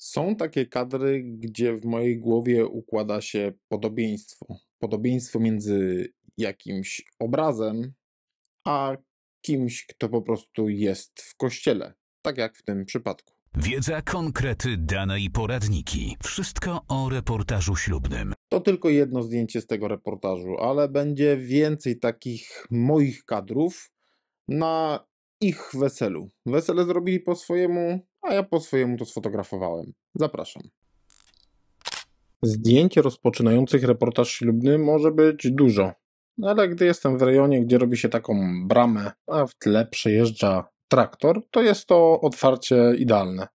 Są takie kadry, gdzie w mojej głowie układa się podobieństwo. Podobieństwo między jakimś obrazem, a kimś, kto po prostu jest w kościele. Tak jak w tym przypadku. Wiedza, konkrety, dane i poradniki. Wszystko o reportażu ślubnym. To tylko jedno zdjęcie z tego reportażu, ale będzie więcej takich moich kadrów na ich weselu. Wesele zrobili po swojemu, a ja po swojemu to sfotografowałem. Zapraszam. Zdjęcie rozpoczynających reportaż ślubny może być dużo, ale gdy jestem w rejonie, gdzie robi się taką bramę, a w tle przejeżdża traktor, to jest to otwarcie idealne.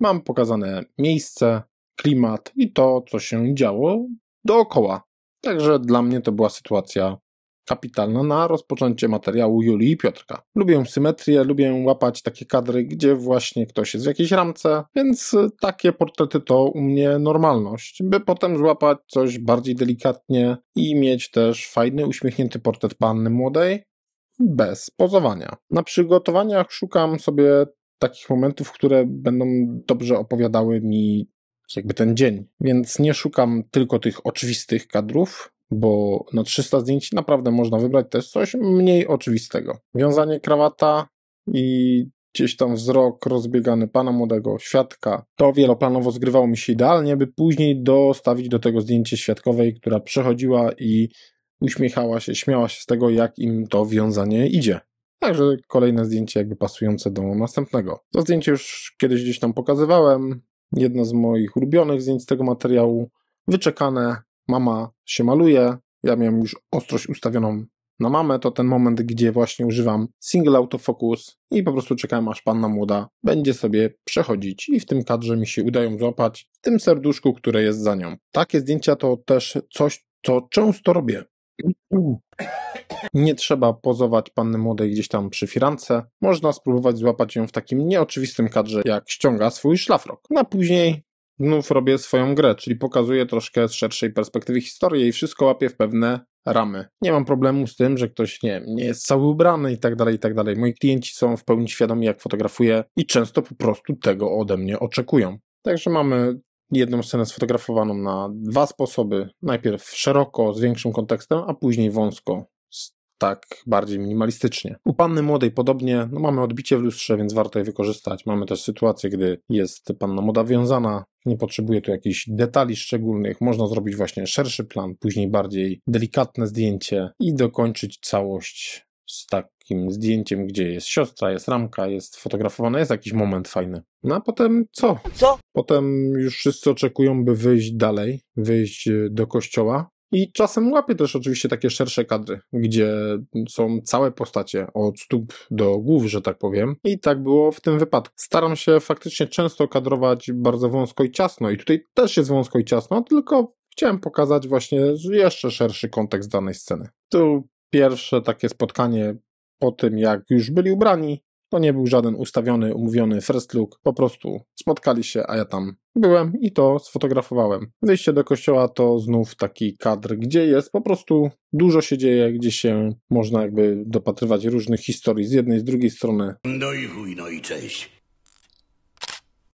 Mam pokazane miejsce, klimat i to, co się działo dookoła. Także dla mnie to była sytuacja kapitalna na rozpoczęcie materiału Julii i Piotrka. Lubię symetrię, lubię łapać takie kadry, gdzie właśnie ktoś jest w jakiejś ramce, więc takie portrety to u mnie normalność, by potem złapać coś bardziej delikatnie i mieć też fajny, uśmiechnięty portret panny młodej bez pozowania. Na przygotowaniach szukam sobie takich momentów, które będą dobrze opowiadały mi jakby ten dzień, więc nie szukam tylko tych oczywistych kadrów, bo na 300 zdjęć naprawdę można wybrać też coś mniej oczywistego. Wiązanie krawata i gdzieś tam wzrok rozbiegany pana młodego świadka. To wieloplanowo zgrywało mi się idealnie, by później dostawić do tego zdjęcie świadkowej, która przechodziła i uśmiechała się, śmiała się z tego, jak im to wiązanie idzie. Także kolejne zdjęcie jakby pasujące do następnego. To zdjęcie już kiedyś gdzieś tam pokazywałem. Jedno z moich ulubionych zdjęć z tego materiału. Wyczekane, mama się maluje, ja miałem już ostrość ustawioną na mamę, to ten moment, gdzie właśnie używam single autofocus i po prostu czekam, aż panna młoda będzie sobie przechodzić i w tym kadrze mi się udają złapać w tym serduszku, które jest za nią. Takie zdjęcia to też coś, co często robię. Nie trzeba pozować panny młodej gdzieś tam przy firance. Można spróbować złapać ją w takim nieoczywistym kadrze, jak ściąga swój szlafrok. Na no później znów robię swoją grę, czyli pokazuję troszkę z szerszej perspektywy historię i wszystko łapię w pewne ramy. Nie mam problemu z tym, że ktoś nie, nie jest cały ubrany i tak dalej, i tak dalej. Moi klienci są w pełni świadomi, jak fotografuję i często po prostu tego ode mnie oczekują. Także mamy jedną scenę sfotografowaną na dwa sposoby. Najpierw szeroko, z większym kontekstem, a później wąsko, tak bardziej minimalistycznie. U panny młodej podobnie, no mamy odbicie w lustrze, więc warto je wykorzystać. Mamy też sytuację, gdy jest panna młoda wiązana, nie potrzebuje tu jakichś detali szczególnych, można zrobić właśnie szerszy plan, później bardziej delikatne zdjęcie i dokończyć całość z takim zdjęciem, gdzie jest siostra, jest ramka, jest fotografowana, jest jakiś moment fajny. No a potem co? Co? Potem już wszyscy oczekują, by wyjść dalej, wyjść do kościoła, i czasem łapię też oczywiście takie szersze kadry, gdzie są całe postacie od stóp do głów, że tak powiem. I tak było w tym wypadku. Staram się faktycznie często kadrować bardzo wąsko i ciasno. I tutaj też jest wąsko i ciasno, tylko chciałem pokazać właśnie jeszcze szerszy kontekst danej sceny. Tu pierwsze takie spotkanie po tym, jak już byli ubrani, to nie był żaden ustawiony, umówiony first look, po prostu spotkali się, a ja tam byłem i to sfotografowałem. Wyjście do kościoła to znów taki kadr, gdzie jest po prostu dużo się dzieje, gdzie się można jakby dopatrywać różnych historii z jednej, z drugiej strony. No i chuj, no i cześć.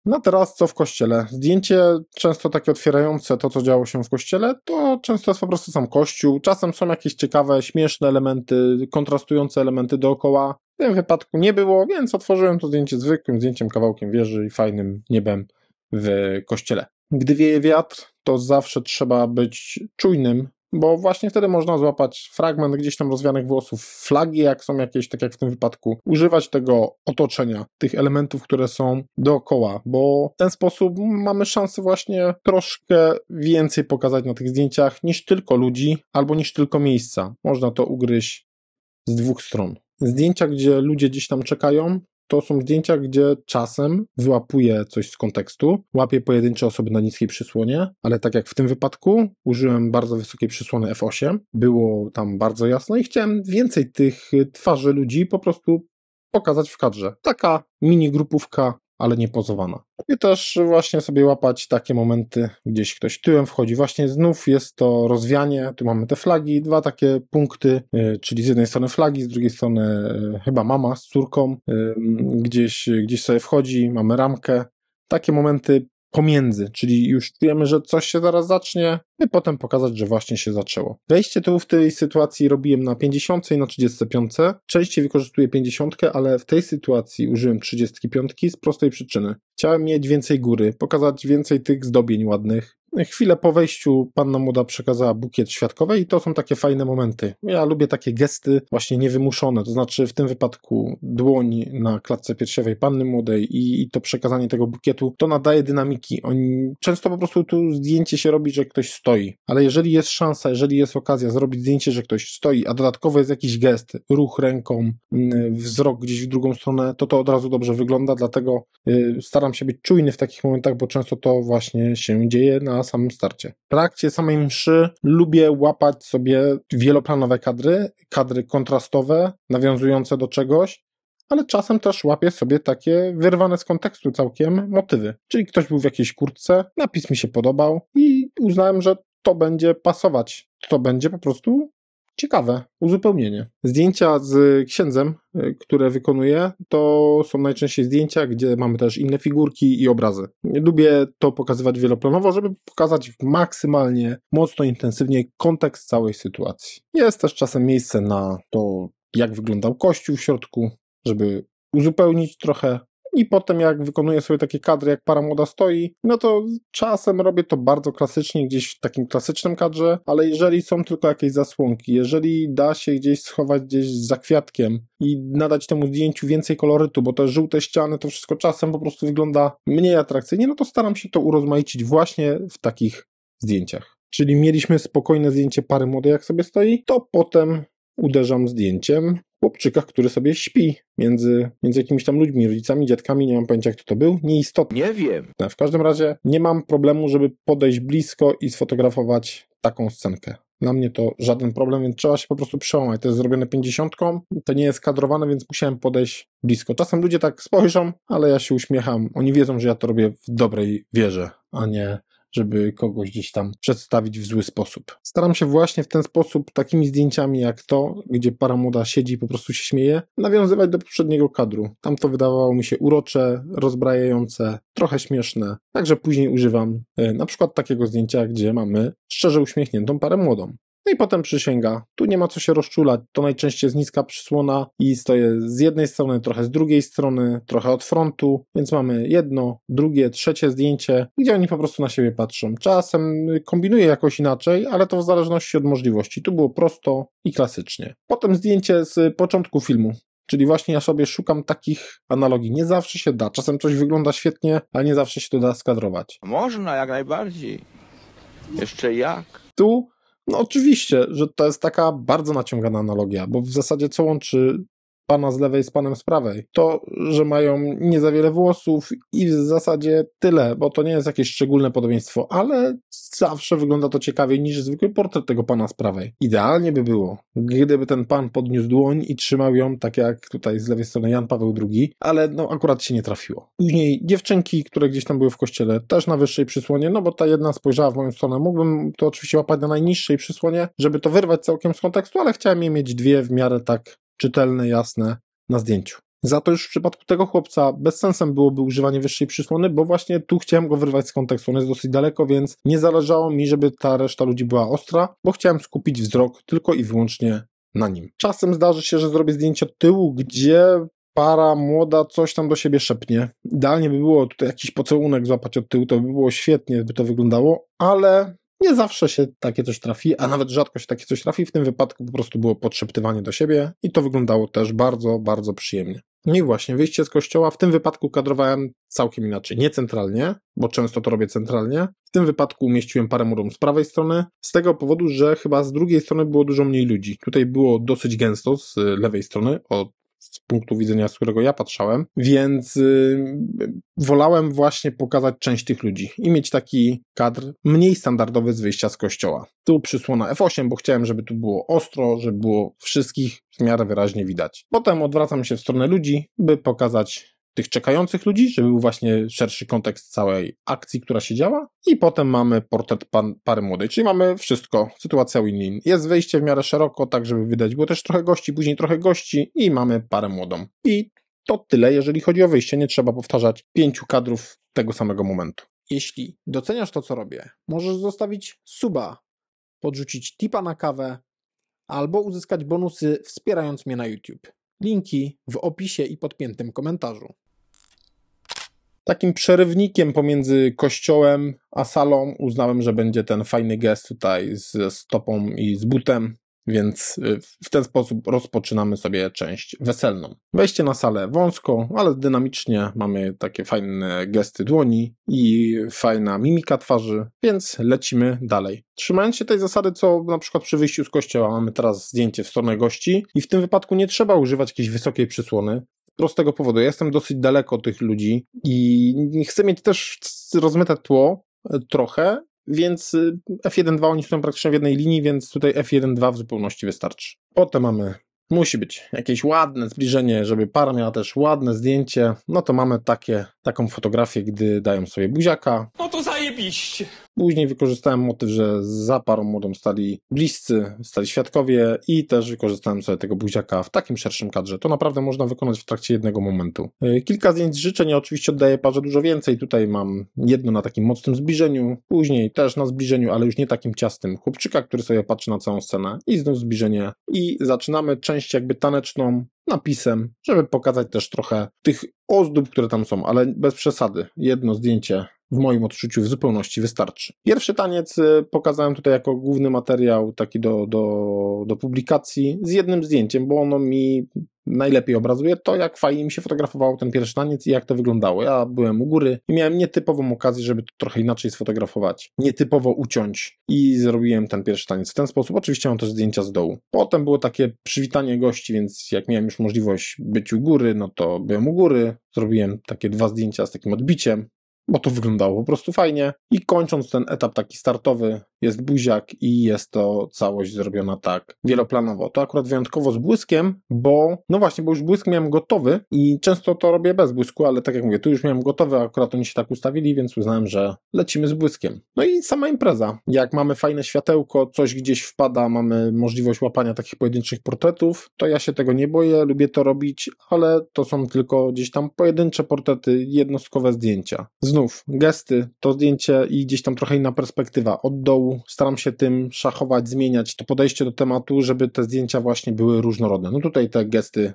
No teraz co w kościele? Zdjęcie często takie otwierające to, co działo się w kościele, to często jest po prostu sam kościół. Czasem są jakieś ciekawe, śmieszne elementy, kontrastujące elementy dookoła. W tym wypadku nie było, więc otworzyłem to zdjęcie zwykłym zdjęciem, kawałkiem wieży i fajnym niebem w kościele. Gdy wieje wiatr, to zawsze trzeba być czujnym bo właśnie wtedy można złapać fragment gdzieś tam rozwianych włosów, flagi, jak są jakieś, tak jak w tym wypadku, używać tego otoczenia, tych elementów, które są dookoła, bo w ten sposób mamy szansę właśnie troszkę więcej pokazać na tych zdjęciach niż tylko ludzi albo niż tylko miejsca. Można to ugryźć z dwóch stron. Zdjęcia, gdzie ludzie gdzieś tam czekają, to są zdjęcia, gdzie czasem wyłapuję coś z kontekstu, łapię pojedyncze osoby na niskiej przysłonie, ale tak jak w tym wypadku, użyłem bardzo wysokiej przysłony F8, było tam bardzo jasno i chciałem więcej tych twarzy ludzi po prostu pokazać w kadrze. Taka mini grupówka ale nie pozowana. I też właśnie sobie łapać takie momenty, gdzieś ktoś tyłem wchodzi. Właśnie znów jest to rozwianie, tu mamy te flagi, dwa takie punkty, y, czyli z jednej strony flagi, z drugiej strony y, chyba mama z córką, y, gdzieś, gdzieś sobie wchodzi, mamy ramkę. Takie momenty pomiędzy, czyli już czujemy, że coś się zaraz zacznie, by no potem pokazać, że właśnie się zaczęło. Wejście tu w tej sytuacji robiłem na 50 i na 35. Częściej wykorzystuję 50, ale w tej sytuacji użyłem 35 z prostej przyczyny. Chciałem mieć więcej góry, pokazać więcej tych zdobień ładnych chwilę po wejściu panna młoda przekazała bukiet świadkowy i to są takie fajne momenty. Ja lubię takie gesty właśnie niewymuszone, to znaczy w tym wypadku dłoń na klatce piersiowej panny młodej i, i to przekazanie tego bukietu, to nadaje dynamiki. Oni, często po prostu tu zdjęcie się robi, że ktoś stoi, ale jeżeli jest szansa, jeżeli jest okazja zrobić zdjęcie, że ktoś stoi, a dodatkowo jest jakiś gest, ruch ręką, mm, wzrok gdzieś w drugą stronę, to to od razu dobrze wygląda, dlatego y, staram się być czujny w takich momentach, bo często to właśnie się dzieje na samym starcie. W trakcie samej mszy lubię łapać sobie wieloplanowe kadry, kadry kontrastowe, nawiązujące do czegoś, ale czasem też łapię sobie takie wyrwane z kontekstu całkiem motywy. Czyli ktoś był w jakiejś kurtce, napis mi się podobał i uznałem, że to będzie pasować. To będzie po prostu Ciekawe uzupełnienie. Zdjęcia z księdzem, y, które wykonuję, to są najczęściej zdjęcia, gdzie mamy też inne figurki i obrazy. Lubię to pokazywać wieloplanowo, żeby pokazać maksymalnie, mocno, intensywnie kontekst całej sytuacji. Jest też czasem miejsce na to, jak wyglądał kościół w środku, żeby uzupełnić trochę i potem jak wykonuję sobie takie kadry, jak para młoda stoi, no to czasem robię to bardzo klasycznie, gdzieś w takim klasycznym kadrze, ale jeżeli są tylko jakieś zasłonki, jeżeli da się gdzieś schować gdzieś za kwiatkiem i nadać temu zdjęciu więcej kolorytu, bo te żółte ściany, to wszystko czasem po prostu wygląda mniej atrakcyjnie, no to staram się to urozmaicić właśnie w takich zdjęciach. Czyli mieliśmy spokojne zdjęcie pary młodej, jak sobie stoi, to potem uderzam zdjęciem chłopczykach, który sobie śpi między, między jakimiś tam ludźmi, rodzicami, dziadkami, nie mam pojęcia, kto to był, nieistotne. Nie wiem. W każdym razie nie mam problemu, żeby podejść blisko i sfotografować taką scenkę. Dla mnie to żaden problem, więc trzeba się po prostu przełamać. To jest zrobione pięćdziesiątką, to nie jest kadrowane, więc musiałem podejść blisko. Czasem ludzie tak spojrzą, ale ja się uśmiecham. Oni wiedzą, że ja to robię w dobrej wierze, a nie żeby kogoś gdzieś tam przedstawić w zły sposób. Staram się właśnie w ten sposób, takimi zdjęciami jak to, gdzie para młoda siedzi i po prostu się śmieje, nawiązywać do poprzedniego kadru. Tam to wydawało mi się urocze, rozbrajające, trochę śmieszne, także później używam e, na przykład takiego zdjęcia, gdzie mamy szczerze uśmiechniętą parę młodą. No i potem przysięga. Tu nie ma co się rozczulać. To najczęściej jest niska przysłona i stoję z jednej strony, trochę z drugiej strony, trochę od frontu, więc mamy jedno, drugie, trzecie zdjęcie, gdzie oni po prostu na siebie patrzą. Czasem kombinuję jakoś inaczej, ale to w zależności od możliwości. Tu było prosto i klasycznie. Potem zdjęcie z początku filmu. Czyli właśnie ja sobie szukam takich analogii. Nie zawsze się da. Czasem coś wygląda świetnie, ale nie zawsze się to da skadrować. Można, jak najbardziej. Jeszcze jak. Tu no oczywiście, że to jest taka bardzo naciągana analogia, bo w zasadzie co łączy pana z lewej z panem z prawej. To, że mają nie za wiele włosów i w zasadzie tyle, bo to nie jest jakieś szczególne podobieństwo, ale zawsze wygląda to ciekawiej niż zwykły portret tego pana z prawej. Idealnie by było, gdyby ten pan podniósł dłoń i trzymał ją tak jak tutaj z lewej strony Jan Paweł II, ale no akurat się nie trafiło. Później dziewczynki, które gdzieś tam były w kościele, też na wyższej przysłonie, no bo ta jedna spojrzała w moją stronę. Mógłbym to oczywiście łapać na najniższej przysłonie, żeby to wyrwać całkiem z kontekstu, ale chciałem je mieć dwie w miarę tak czytelne, jasne na zdjęciu. Za to już w przypadku tego chłopca bez sensem byłoby używanie wyższej przysłony, bo właśnie tu chciałem go wyrwać z kontekstu. On jest dosyć daleko, więc nie zależało mi, żeby ta reszta ludzi była ostra, bo chciałem skupić wzrok tylko i wyłącznie na nim. Czasem zdarzy się, że zrobię zdjęcie od tyłu, gdzie para młoda coś tam do siebie szepnie. Idealnie by było tutaj jakiś pocałunek złapać od tyłu, to by było świetnie, by to wyglądało, ale nie zawsze się takie coś trafi, a nawet rzadko się takie coś trafi. W tym wypadku po prostu było podszeptywanie do siebie i to wyglądało też bardzo, bardzo przyjemnie. No i właśnie, wyjście z kościoła, w tym wypadku kadrowałem całkiem inaczej, nie centralnie, bo często to robię centralnie. W tym wypadku umieściłem parę murów z prawej strony, z tego powodu, że chyba z drugiej strony było dużo mniej ludzi. Tutaj było dosyć gęsto z y, lewej strony, od z punktu widzenia, z którego ja patrzałem, więc yy, wolałem właśnie pokazać część tych ludzi i mieć taki kadr mniej standardowy z wyjścia z kościoła. Tu przysłona F8, bo chciałem, żeby tu było ostro, żeby było wszystkich w miarę wyraźnie widać. Potem odwracam się w stronę ludzi, by pokazać tych czekających ludzi, żeby był właśnie szerszy kontekst całej akcji, która się działa i potem mamy portret pan, pary młodej, czyli mamy wszystko, sytuacja win-win. Jest wejście w miarę szeroko, tak żeby wydać było też trochę gości, później trochę gości i mamy parę młodą. I to tyle, jeżeli chodzi o wyjście, nie trzeba powtarzać pięciu kadrów tego samego momentu. Jeśli doceniasz to, co robię, możesz zostawić suba, podrzucić tipa na kawę albo uzyskać bonusy wspierając mnie na YouTube. Linki w opisie i podpiętym komentarzu takim przerywnikiem pomiędzy kościołem a salą uznałem, że będzie ten fajny gest tutaj z stopą i z butem, więc y, w ten sposób rozpoczynamy sobie część weselną. Wejście na salę wąsko, ale dynamicznie mamy takie fajne gesty dłoni i fajna mimika twarzy, więc lecimy dalej. Trzymając się tej zasady, co na przykład przy wyjściu z kościoła mamy teraz zdjęcie w stronę gości i w tym wypadku nie trzeba używać jakiejś wysokiej przysłony, prostego powodu. Ja jestem dosyć daleko od tych ludzi i chcę mieć też rozmyte tło e, trochę, więc e, F1-2 oni są praktycznie w jednej linii, więc tutaj F1-2 w zupełności wystarczy. Potem mamy, musi być jakieś ładne zbliżenie, żeby para miała też ładne zdjęcie, no to mamy takie taką fotografię, gdy dają sobie buziaka. No to zajebiście! Później wykorzystałem motyw, że za parą młodą stali bliscy, stali świadkowie i też wykorzystałem sobie tego buziaka w takim szerszym kadrze. To naprawdę można wykonać w trakcie jednego momentu. E, kilka zdjęć życzeń oczywiście oddaję parze dużo więcej. Tutaj mam jedno na takim mocnym zbliżeniu, później też na zbliżeniu, ale już nie takim ciastym. Chłopczyka, który sobie patrzy na całą scenę i znów zbliżenie i zaczynamy część jakby taneczną, napisem, żeby pokazać też trochę tych ozdób, które tam są, ale bez przesady. Jedno zdjęcie w moim odczuciu w zupełności wystarczy. Pierwszy taniec y, pokazałem tutaj jako główny materiał taki do, do, do publikacji z jednym zdjęciem, bo ono mi najlepiej obrazuje to, jak fajnie mi się fotografowało ten pierwszy taniec i jak to wyglądało. Ja byłem u góry i miałem nietypową okazję, żeby to trochę inaczej sfotografować, nietypowo uciąć i zrobiłem ten pierwszy taniec w ten sposób. Oczywiście mam też zdjęcia z dołu. Potem było takie przywitanie gości, więc jak miałem już możliwość być u góry, no to byłem u góry, zrobiłem takie dwa zdjęcia z takim odbiciem, bo to wyglądało po prostu fajnie. I kończąc ten etap taki startowy, jest buziak i jest to całość zrobiona tak wieloplanowo. To akurat wyjątkowo z błyskiem, bo no właśnie, bo już błysk miałem gotowy i często to robię bez błysku, ale tak jak mówię, tu już miałem gotowy, akurat oni się tak ustawili, więc uznałem, że lecimy z błyskiem. No i sama impreza. Jak mamy fajne światełko, coś gdzieś wpada, mamy możliwość łapania takich pojedynczych portretów, to ja się tego nie boję, lubię to robić, ale to są tylko gdzieś tam pojedyncze portrety, jednostkowe zdjęcia. Znów, gesty, to zdjęcie i gdzieś tam trochę inna perspektywa, od dołu staram się tym szachować, zmieniać to podejście do tematu, żeby te zdjęcia właśnie były różnorodne. No tutaj te gesty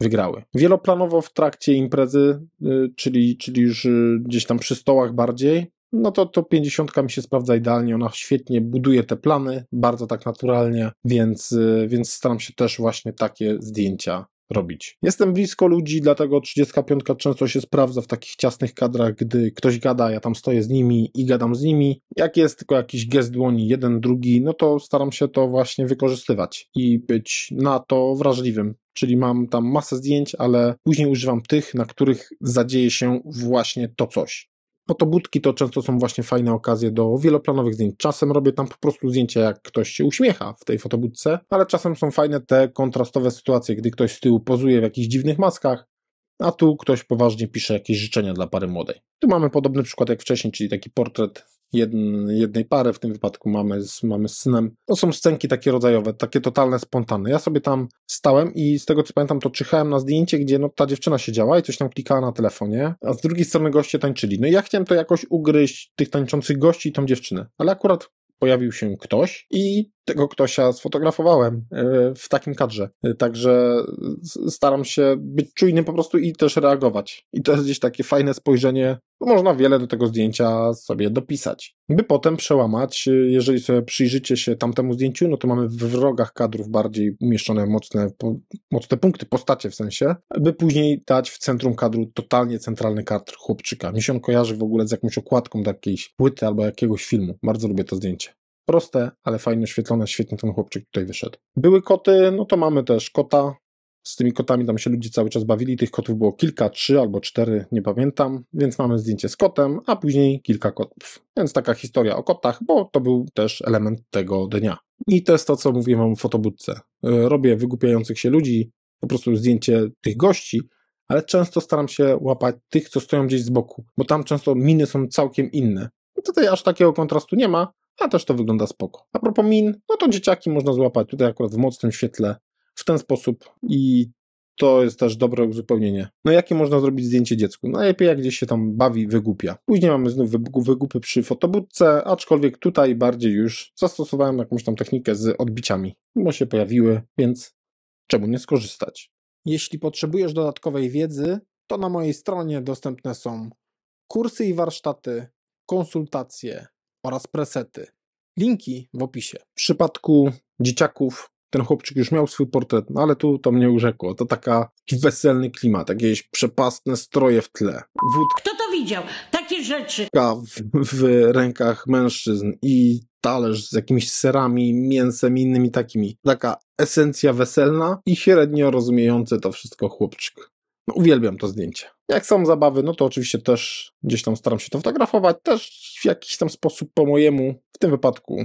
wygrały. Wieloplanowo w trakcie imprezy, y, czyli, czyli już y, gdzieś tam przy stołach bardziej, no to, to 50 mi się sprawdza idealnie, ona świetnie buduje te plany, bardzo tak naturalnie, więc, y, więc staram się też właśnie takie zdjęcia robić. Jestem blisko ludzi, dlatego 35 często się sprawdza w takich ciasnych kadrach, gdy ktoś gada, ja tam stoję z nimi i gadam z nimi. Jak jest tylko jakiś gest dłoni, jeden, drugi, no to staram się to właśnie wykorzystywać i być na to wrażliwym czyli mam tam masę zdjęć, ale później używam tych, na których zadzieje się właśnie to coś fotobudki no to często są właśnie fajne okazje do wieloplanowych zdjęć. Czasem robię tam po prostu zdjęcia, jak ktoś się uśmiecha w tej fotobudce, ale czasem są fajne te kontrastowe sytuacje, gdy ktoś z tyłu pozuje w jakichś dziwnych maskach, a tu ktoś poważnie pisze jakieś życzenia dla pary młodej. Tu mamy podobny przykład jak wcześniej, czyli taki portret jednej pary, w tym wypadku mamy z, mamy z synem. To są scenki takie rodzajowe, takie totalne, spontane. Ja sobie tam stałem i z tego co pamiętam, to czyhałem na zdjęcie, gdzie no, ta dziewczyna siedziała i coś tam klikała na telefonie, a z drugiej strony goście tańczyli. No i ja chciałem to jakoś ugryźć, tych tańczących gości i tą dziewczynę, ale akurat pojawił się ktoś i tego ktośa sfotografowałem e, w takim kadrze. E, także staram się być czujnym po prostu i też reagować. I to jest gdzieś takie fajne spojrzenie, można wiele do tego zdjęcia sobie dopisać. By potem przełamać, e, jeżeli sobie przyjrzycie się tamtemu zdjęciu, no to mamy w wrogach kadrów bardziej umieszczone mocne, po, mocne punkty, postacie w sensie, by później dać w centrum kadru totalnie centralny kadr chłopczyka. Mi się on kojarzy w ogóle z jakąś okładką do jakiejś płyty albo jakiegoś filmu. Bardzo lubię to zdjęcie. Proste, ale fajnie oświetlone, świetnie ten chłopczyk tutaj wyszedł. Były koty, no to mamy też kota. Z tymi kotami tam się ludzie cały czas bawili. Tych kotów było kilka, trzy albo cztery, nie pamiętam. Więc mamy zdjęcie z kotem, a później kilka kotów. Więc taka historia o kotach, bo to był też element tego dnia. I to jest to, co mówiłem wam w fotobudce. E, robię wygupiających się ludzi, po prostu zdjęcie tych gości, ale często staram się łapać tych, co stoją gdzieś z boku, bo tam często miny są całkiem inne. Tutaj aż takiego kontrastu nie ma, a też to wygląda spoko. A propos min, no to dzieciaki można złapać tutaj akurat w mocnym świetle w ten sposób i to jest też dobre uzupełnienie. No jakie można zrobić zdjęcie dziecku? Najlepiej jak gdzieś się tam bawi, wygupia. Później mamy znów wygupy przy fotobudce, aczkolwiek tutaj bardziej już zastosowałem jakąś tam technikę z odbiciami, bo się pojawiły, więc czemu nie skorzystać? Jeśli potrzebujesz dodatkowej wiedzy, to na mojej stronie dostępne są kursy i warsztaty, konsultacje, oraz presety. Linki w opisie. W przypadku dzieciaków ten chłopczyk już miał swój portret, no ale tu to mnie urzekło. To taka weselny klimat, jakieś przepastne stroje w tle. Wód... Kto to widział? Takie rzeczy. W, w rękach mężczyzn i talerz z jakimiś serami, mięsem i innymi takimi. Taka esencja weselna i średnio rozumiejący to wszystko chłopczyk. No, uwielbiam to zdjęcie. Jak są zabawy, no to oczywiście też gdzieś tam staram się to fotografować, też w jakiś tam sposób po mojemu, w tym wypadku,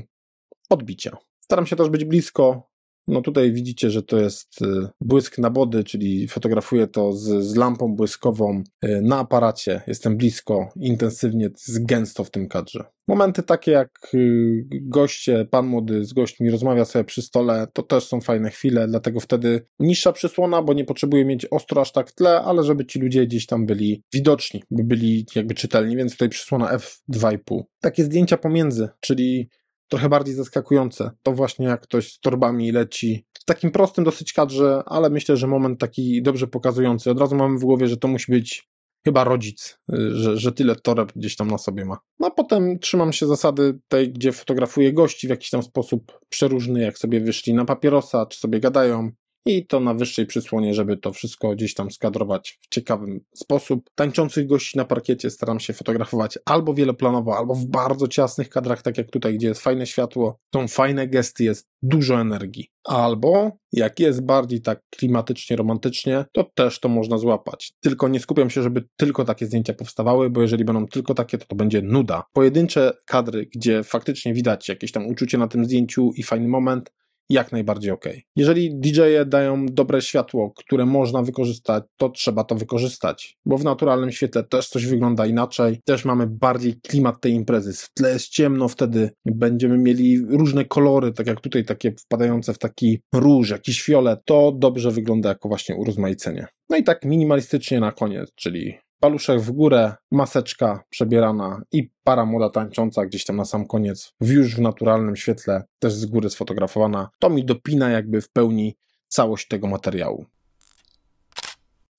odbicia. Staram się też być blisko no tutaj widzicie, że to jest y, błysk na body, czyli fotografuję to z, z lampą błyskową y, na aparacie. Jestem blisko, intensywnie, gęsto w tym kadrze. Momenty takie jak y, goście, pan młody z gośćmi rozmawia sobie przy stole, to też są fajne chwile, dlatego wtedy niższa przysłona, bo nie potrzebuję mieć ostro aż tak w tle, ale żeby ci ludzie gdzieś tam byli widoczni, by byli jakby czytelni, więc tutaj przysłona F2,5. Takie zdjęcia pomiędzy, czyli trochę bardziej zaskakujące. To właśnie jak ktoś z torbami leci w takim prostym dosyć kadrze, ale myślę, że moment taki dobrze pokazujący. Od razu mamy w głowie, że to musi być chyba rodzic, y, że, że tyle toreb gdzieś tam na sobie ma. No a potem trzymam się zasady tej, gdzie fotografuję gości w jakiś tam sposób przeróżny, jak sobie wyszli na papierosa, czy sobie gadają, i to na wyższej przysłonie, żeby to wszystko gdzieś tam skadrować w ciekawym sposób. Tańczących gości na parkiecie staram się fotografować albo wieloplanowo, albo w bardzo ciasnych kadrach, tak jak tutaj, gdzie jest fajne światło, są fajne gesty, jest dużo energii. Albo jak jest bardziej tak klimatycznie, romantycznie, to też to można złapać. Tylko nie skupiam się, żeby tylko takie zdjęcia powstawały, bo jeżeli będą tylko takie, to to będzie nuda. Pojedyncze kadry, gdzie faktycznie widać jakieś tam uczucie na tym zdjęciu i fajny moment, jak najbardziej ok. Jeżeli DJ-e dają dobre światło, które można wykorzystać, to trzeba to wykorzystać, bo w naturalnym świetle też coś wygląda inaczej, też mamy bardziej klimat tej imprezy. W tle jest ciemno, wtedy będziemy mieli różne kolory, tak jak tutaj takie wpadające w taki róż, jakiś fiolet. To dobrze wygląda jako właśnie urozmaicenie. No i tak minimalistycznie na koniec, czyli paluszek w górę, maseczka przebierana i para młoda tańcząca gdzieś tam na sam koniec, w już w naturalnym świetle, też z góry sfotografowana. To mi dopina jakby w pełni całość tego materiału.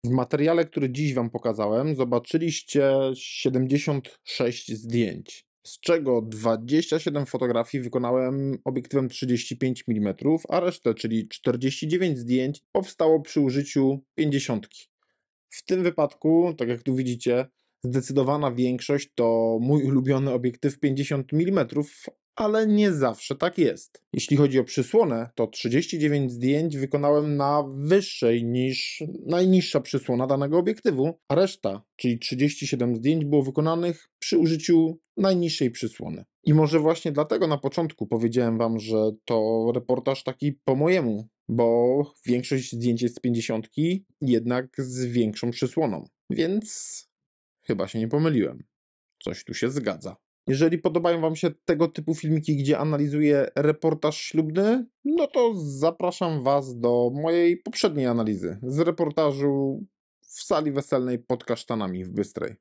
W materiale, który dziś Wam pokazałem, zobaczyliście 76 zdjęć, z czego 27 fotografii wykonałem obiektywem 35 mm, a resztę, czyli 49 zdjęć, powstało przy użyciu 50. W tym wypadku, tak jak tu widzicie, zdecydowana większość to mój ulubiony obiektyw 50 mm, ale nie zawsze tak jest. Jeśli chodzi o przysłonę, to 39 zdjęć wykonałem na wyższej niż najniższa przysłona danego obiektywu, a reszta, czyli 37 zdjęć, było wykonanych przy użyciu najniższej przysłony. I może właśnie dlatego na początku powiedziałem Wam, że to reportaż taki po mojemu, bo większość zdjęć jest z 50, jednak z większą przysłoną, więc chyba się nie pomyliłem. Coś tu się zgadza. Jeżeli podobają Wam się tego typu filmiki, gdzie analizuję reportaż ślubny, no to zapraszam Was do mojej poprzedniej analizy z reportażu w sali weselnej pod kasztanami w Bystrej.